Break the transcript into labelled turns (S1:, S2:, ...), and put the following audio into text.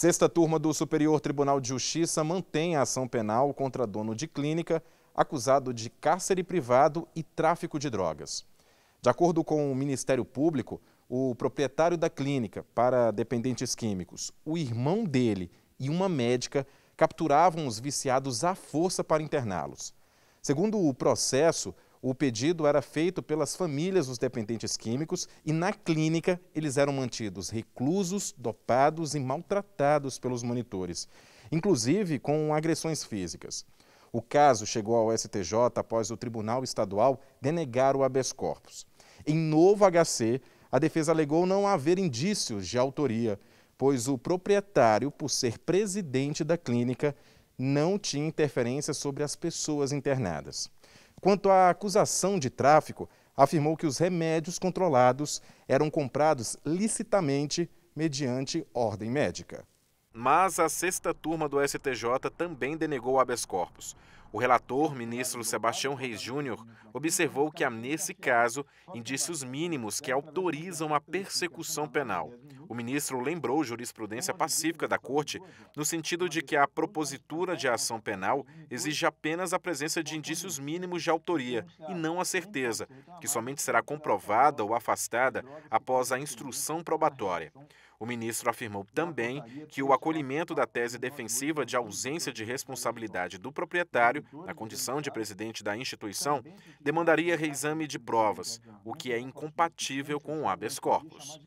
S1: Sexta turma do Superior Tribunal de Justiça mantém a ação penal contra dono de clínica acusado de cárcere privado e tráfico de drogas. De acordo com o Ministério Público, o proprietário da clínica para dependentes químicos, o irmão dele e uma médica capturavam os viciados à força para interná-los. Segundo o processo, o pedido era feito pelas famílias dos dependentes químicos e na clínica eles eram mantidos reclusos, dopados e maltratados pelos monitores, inclusive com agressões físicas. O caso chegou ao STJ após o Tribunal Estadual denegar o habeas corpus. Em novo HC, a defesa alegou não haver indícios de autoria, pois o proprietário, por ser presidente da clínica, não tinha interferência sobre as pessoas internadas. Quanto à acusação de tráfico, afirmou que os remédios controlados eram comprados licitamente mediante ordem médica. Mas a sexta turma do STJ também denegou habeas corpus. O relator, ministro Sebastião Reis Júnior, observou que há, nesse caso, indícios mínimos que autorizam a persecução penal. O ministro lembrou jurisprudência pacífica da Corte, no sentido de que a propositura de ação penal exige apenas a presença de indícios mínimos de autoria, e não a certeza, que somente será comprovada ou afastada após a instrução probatória. O ministro afirmou também que o acolhimento da tese defensiva de ausência de responsabilidade do proprietário, na condição de presidente da instituição, demandaria reexame é de provas, o que é incompatível com o habeas corpus.